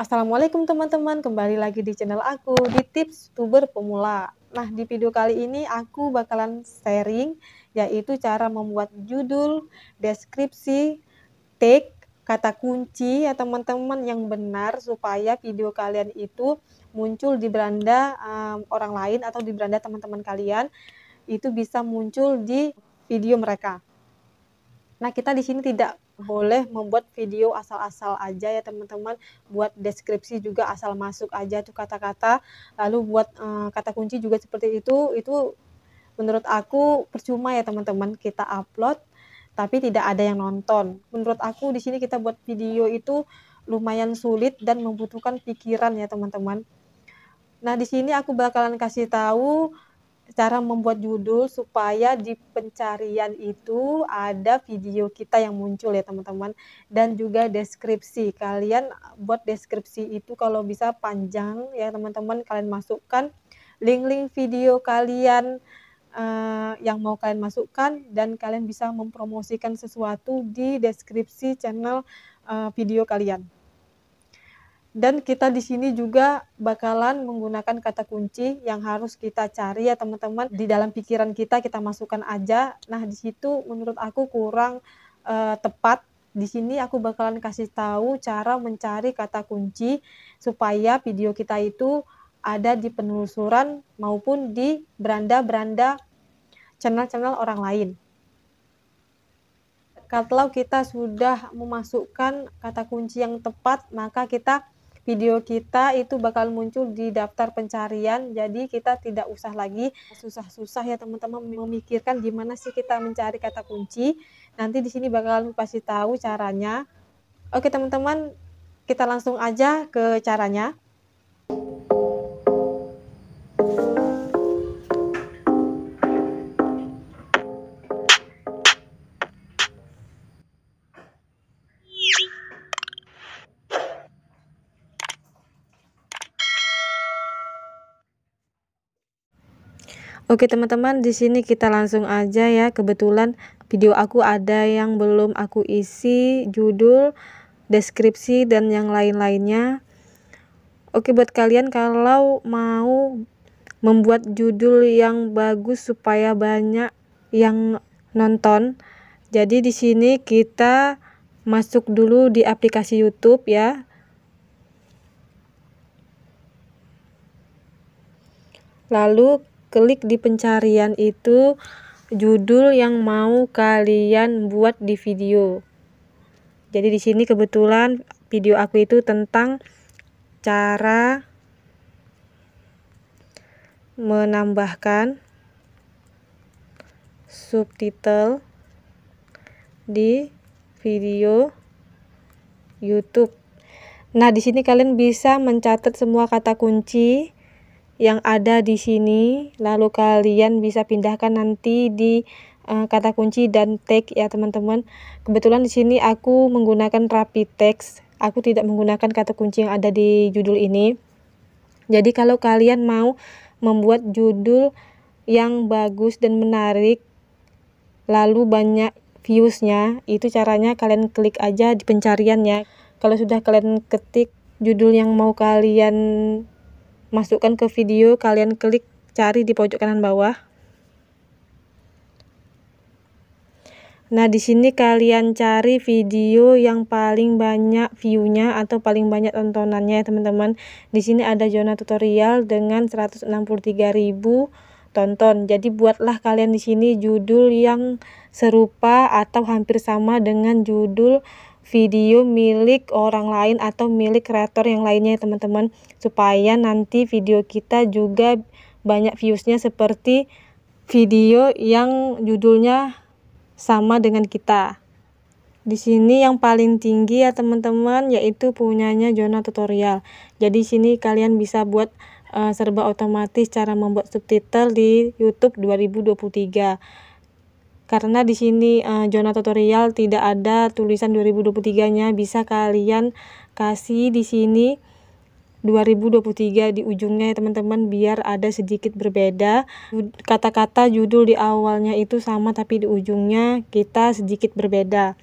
Assalamualaikum teman-teman, kembali lagi di channel aku di tips tuber pemula. Nah, di video kali ini aku bakalan sharing yaitu cara membuat judul, deskripsi, tag, kata kunci ya teman-teman yang benar supaya video kalian itu muncul di beranda um, orang lain atau di beranda teman-teman kalian itu bisa muncul di video mereka. Nah, kita di sini tidak boleh membuat video asal-asal aja ya teman-teman buat deskripsi juga asal masuk aja tuh kata-kata lalu buat uh, kata kunci juga seperti itu itu menurut aku percuma ya teman-teman kita upload tapi tidak ada yang nonton menurut aku di sini kita buat video itu lumayan sulit dan membutuhkan pikiran ya teman-teman nah di sini aku bakalan kasih tahu cara membuat judul supaya di pencarian itu ada video kita yang muncul ya teman-teman dan juga deskripsi kalian buat deskripsi itu kalau bisa panjang ya teman-teman kalian masukkan link-link video kalian uh, yang mau kalian masukkan dan kalian bisa mempromosikan sesuatu di deskripsi channel uh, video kalian dan kita di sini juga bakalan menggunakan kata kunci yang harus kita cari ya teman-teman di dalam pikiran kita kita masukkan aja nah di situ menurut aku kurang uh, tepat di sini aku bakalan kasih tahu cara mencari kata kunci supaya video kita itu ada di penelusuran maupun di beranda-beranda channel-channel orang lain. Kalau kita sudah memasukkan kata kunci yang tepat, maka kita video kita itu bakal muncul di daftar pencarian. Jadi kita tidak usah lagi susah-susah ya teman-teman memikirkan gimana sih kita mencari kata kunci. Nanti di sini bakal pasti tahu caranya. Oke teman-teman, kita langsung aja ke caranya. Thank you. Oke teman-teman, di sini kita langsung aja ya. Kebetulan video aku ada yang belum aku isi judul, deskripsi dan yang lain-lainnya. Oke buat kalian kalau mau membuat judul yang bagus supaya banyak yang nonton. Jadi di sini kita masuk dulu di aplikasi YouTube ya. Lalu klik di pencarian itu judul yang mau kalian buat di video. Jadi di sini kebetulan video aku itu tentang cara menambahkan subtitle di video YouTube. Nah, di sini kalian bisa mencatat semua kata kunci yang ada di sini lalu kalian bisa pindahkan nanti di uh, kata kunci dan tag ya teman-teman kebetulan di sini aku menggunakan rapi text aku tidak menggunakan kata kunci yang ada di judul ini jadi kalau kalian mau membuat judul yang bagus dan menarik lalu banyak viewsnya itu caranya kalian klik aja di pencarian kalau sudah kalian ketik judul yang mau kalian masukkan ke video, kalian klik cari di pojok kanan bawah. Nah, di sini kalian cari video yang paling banyak viewnya atau paling banyak tontonannya ya, teman-teman. Di sini ada zona tutorial dengan 163.000 tonton. Jadi buatlah kalian di sini judul yang serupa atau hampir sama dengan judul video milik orang lain atau milik kreator yang lainnya ya teman-teman supaya nanti video kita juga banyak viewsnya seperti video yang judulnya sama dengan kita di sini yang paling tinggi ya teman-teman yaitu punyanya zona tutorial jadi sini kalian bisa buat uh, serba otomatis cara membuat subtitle di YouTube 2023 karena di sini uh, zona tutorial tidak ada tulisan 2023-nya bisa kalian kasih di sini 2023 di ujungnya ya teman-teman biar ada sedikit berbeda kata-kata judul di awalnya itu sama tapi di ujungnya kita sedikit berbeda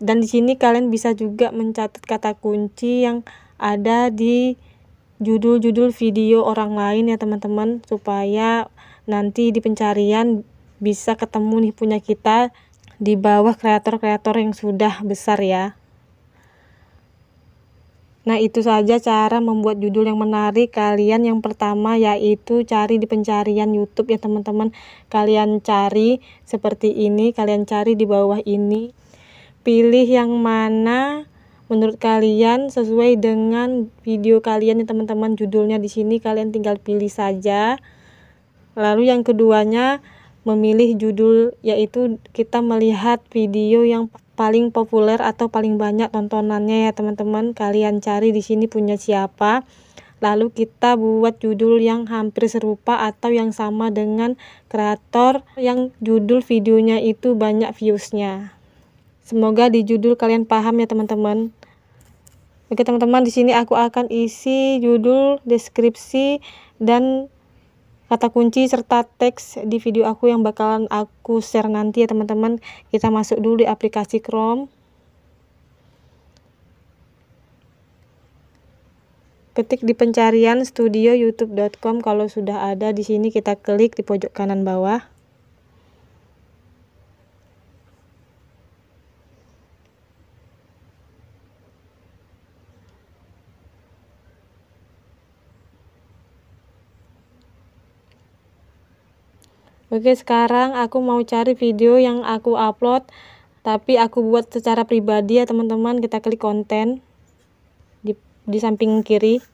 dan di sini kalian bisa juga mencatat kata kunci yang ada di judul-judul video orang lain ya teman-teman supaya nanti di pencarian bisa ketemu nih punya kita di bawah kreator-kreator yang sudah besar ya. Nah, itu saja cara membuat judul yang menarik kalian. Yang pertama yaitu cari di pencarian YouTube ya, teman-teman. Kalian cari seperti ini, kalian cari di bawah ini. Pilih yang mana menurut kalian sesuai dengan video kalian ya, teman-teman. Judulnya di sini kalian tinggal pilih saja. Lalu yang keduanya memilih judul yaitu kita melihat video yang paling populer atau paling banyak tontonannya ya teman-teman. Kalian cari di sini punya siapa. Lalu kita buat judul yang hampir serupa atau yang sama dengan kreator yang judul videonya itu banyak viewsnya. Semoga di judul kalian paham ya teman-teman. Oke teman-teman di sini aku akan isi judul, deskripsi dan kata kunci serta teks di video aku yang bakalan aku share nanti ya teman-teman kita masuk dulu di aplikasi Chrome ketik di pencarian studio youtube.com kalau sudah ada di sini kita klik di pojok kanan bawah Oke, sekarang aku mau cari video yang aku upload tapi aku buat secara pribadi ya, teman-teman. Kita klik konten di di samping kiri.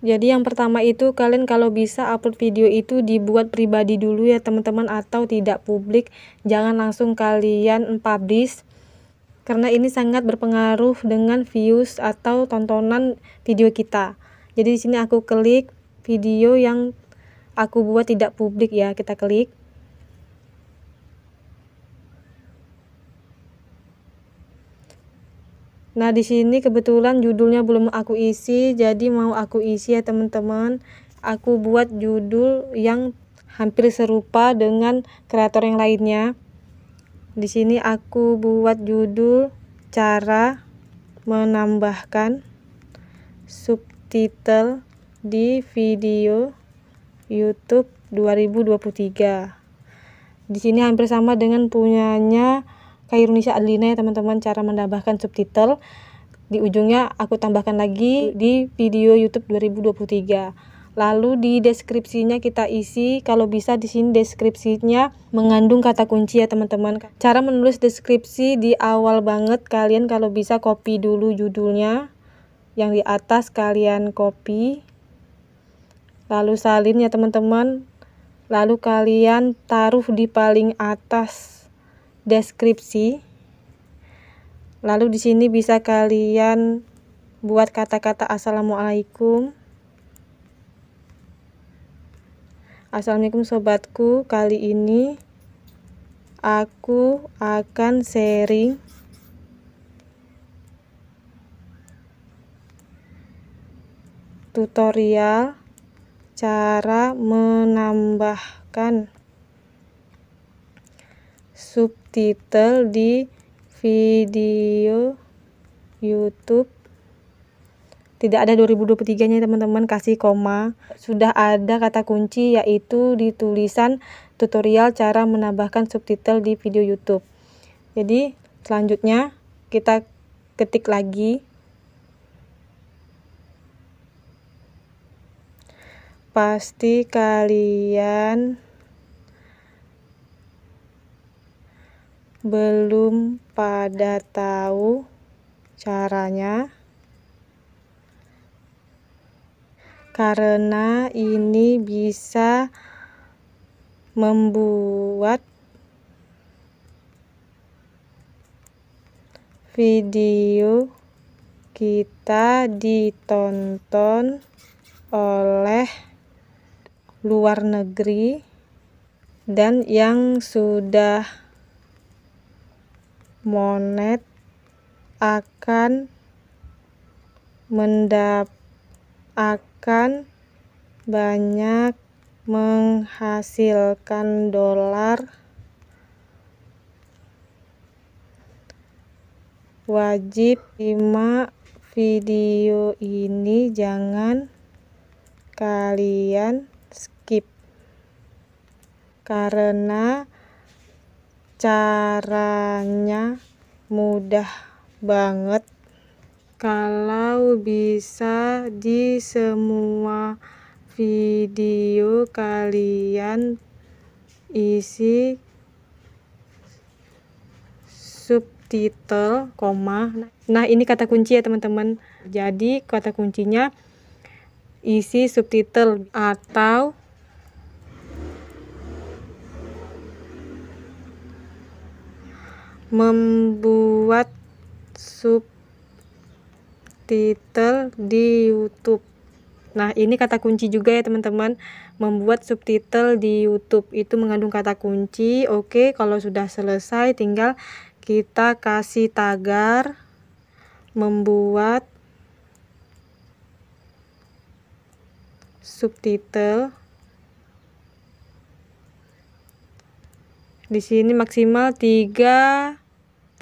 Jadi yang pertama itu kalian kalau bisa upload video itu dibuat pribadi dulu ya teman-teman atau tidak publik. Jangan langsung kalian publish karena ini sangat berpengaruh dengan views atau tontonan video kita jadi di sini aku klik video yang aku buat tidak publik ya kita klik Nah, di sini kebetulan judulnya belum aku isi, jadi mau aku isi ya, teman-teman. Aku buat judul yang hampir serupa dengan kreator yang lainnya. Di sini aku buat judul cara menambahkan sub Subtitle di video YouTube 2023. Di sini hampir sama dengan punyanya Kairunisa Adlina ya teman-teman cara menambahkan subtitle. Di ujungnya aku tambahkan lagi di video YouTube 2023. Lalu di deskripsinya kita isi, kalau bisa di sini deskripsinya mengandung kata kunci ya teman-teman. Cara menulis deskripsi di awal banget kalian kalau bisa copy dulu judulnya yang di atas kalian copy lalu salin ya teman-teman lalu kalian taruh di paling atas deskripsi lalu di sini bisa kalian buat kata-kata assalamualaikum Assalamualaikum sobatku, kali ini aku akan sharing tutorial cara menambahkan subtitle di video YouTube tidak ada 2023 nya teman-teman kasih koma sudah ada kata kunci yaitu di tulisan tutorial cara menambahkan subtitle di video YouTube jadi selanjutnya kita ketik lagi pasti kalian belum pada tahu caranya karena ini bisa membuat video kita ditonton oleh luar negeri dan yang sudah monet akan mendap akan banyak menghasilkan dolar wajib simak video ini jangan kalian karena caranya mudah banget kalau bisa di semua video kalian isi subtitle, koma. Nah, ini kata kunci ya, teman-teman. Jadi, kata kuncinya isi subtitle atau membuat subtitle di YouTube. Nah, ini kata kunci juga ya, teman-teman. Membuat subtitle di YouTube itu mengandung kata kunci. Oke, kalau sudah selesai tinggal kita kasih tagar membuat subtitle di sini maksimal 3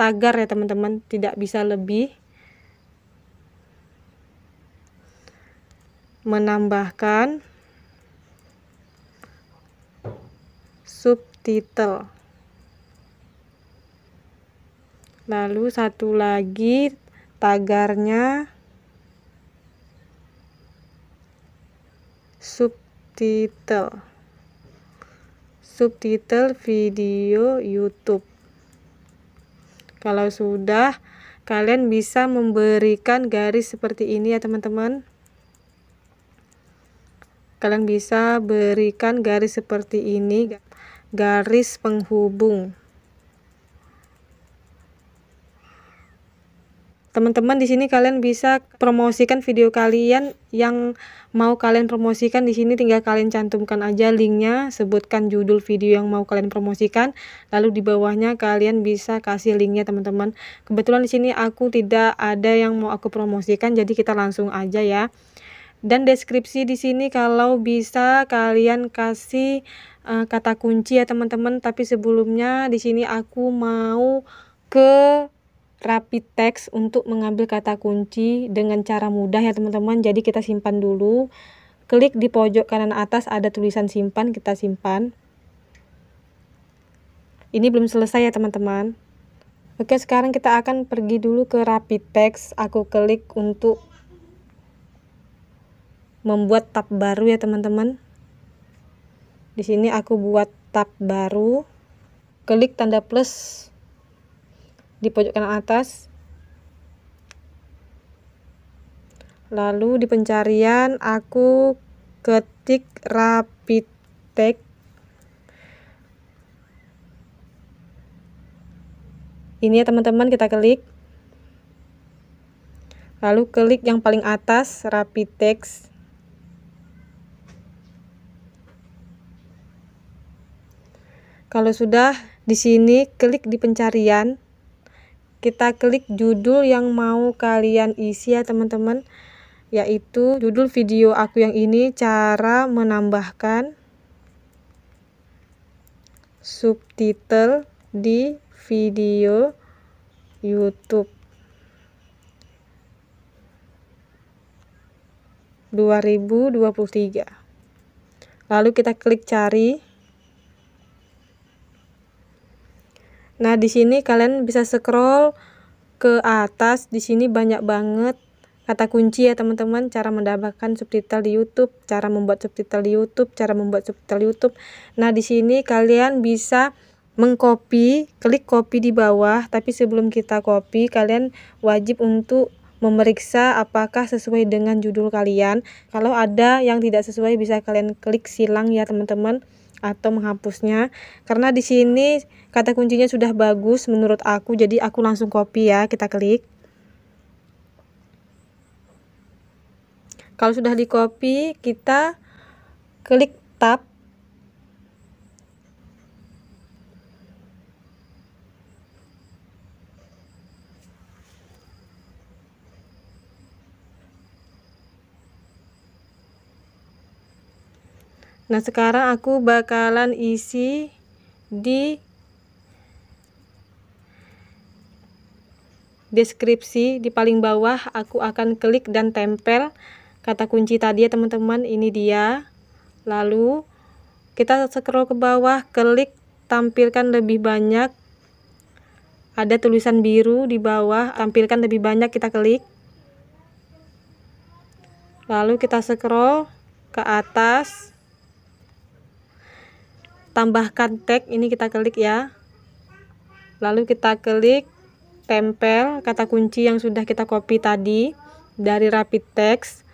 tagar ya teman-teman tidak bisa lebih menambahkan subtitle lalu satu lagi tagarnya subtitle subtitle video YouTube kalau sudah, kalian bisa memberikan garis seperti ini ya teman-teman. Kalian bisa berikan garis seperti ini, garis penghubung. teman-teman di sini kalian bisa promosikan video kalian yang mau kalian promosikan di sini tinggal kalian cantumkan aja linknya sebutkan judul video yang mau kalian promosikan lalu di bawahnya kalian bisa kasih linknya teman-teman kebetulan di sini aku tidak ada yang mau aku promosikan jadi kita langsung aja ya dan deskripsi di sini kalau bisa kalian kasih uh, kata kunci ya teman-teman tapi sebelumnya di sini aku mau ke rapid text untuk mengambil kata kunci dengan cara mudah ya teman-teman. Jadi kita simpan dulu. Klik di pojok kanan atas ada tulisan simpan, kita simpan. Ini belum selesai ya teman-teman. Oke, sekarang kita akan pergi dulu ke rapid text. Aku klik untuk membuat tab baru ya teman-teman. Di sini aku buat tab baru. Klik tanda plus di pojok kanan atas lalu di pencarian aku ketik rapid text ini ya teman-teman kita klik lalu klik yang paling atas rapid text kalau sudah di sini klik di pencarian kita klik judul yang mau kalian isi ya teman-teman yaitu judul video aku yang ini cara menambahkan subtitle di video YouTube 2023 lalu kita klik cari Nah, di sini kalian bisa scroll ke atas. Di sini banyak banget kata kunci ya teman-teman cara mendapatkan subtitle di YouTube, cara membuat subtitle di YouTube, cara membuat subtitle YouTube. Nah, di sini kalian bisa mengcopy, klik copy di bawah, tapi sebelum kita copy, kalian wajib untuk memeriksa apakah sesuai dengan judul kalian. Kalau ada yang tidak sesuai bisa kalian klik silang ya teman-teman atau menghapusnya karena di sini kata kuncinya sudah bagus menurut aku jadi aku langsung copy ya kita klik kalau sudah di copy kita klik tab Nah, sekarang aku bakalan isi di deskripsi di paling bawah aku akan klik dan tempel kata kunci tadi ya teman-teman ini dia lalu kita scroll ke bawah klik tampilkan lebih banyak ada tulisan biru di bawah tampilkan lebih banyak kita klik lalu kita scroll ke atas tambahkan tag ini kita klik ya lalu kita klik tempel kata kunci yang sudah kita copy tadi dari rapid text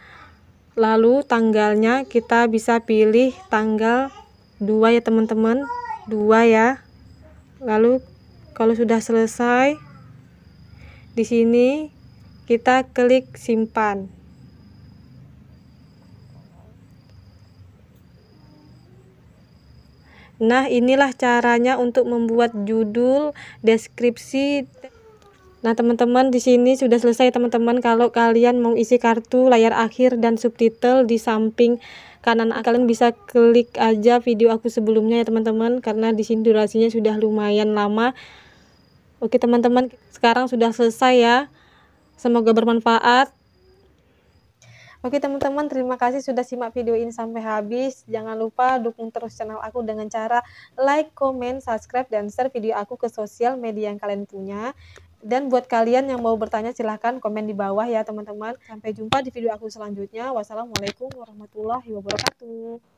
lalu tanggalnya kita bisa pilih tanggal 2 ya teman-teman 2 ya lalu kalau sudah selesai di sini kita klik simpan Nah, inilah caranya untuk membuat judul, deskripsi. Nah, teman-teman di sini sudah selesai teman-teman kalau kalian mau isi kartu, layar akhir dan subtitle di samping kanan kalian bisa klik aja video aku sebelumnya ya teman-teman karena di sini durasinya sudah lumayan lama. Oke, teman-teman, sekarang sudah selesai ya. Semoga bermanfaat. Oke teman-teman, terima kasih sudah simak video ini sampai habis. Jangan lupa dukung terus channel aku dengan cara like, komen, subscribe, dan share video aku ke sosial media yang kalian punya. Dan buat kalian yang mau bertanya silahkan komen di bawah ya teman-teman. Sampai jumpa di video aku selanjutnya. Wassalamualaikum warahmatullahi wabarakatuh.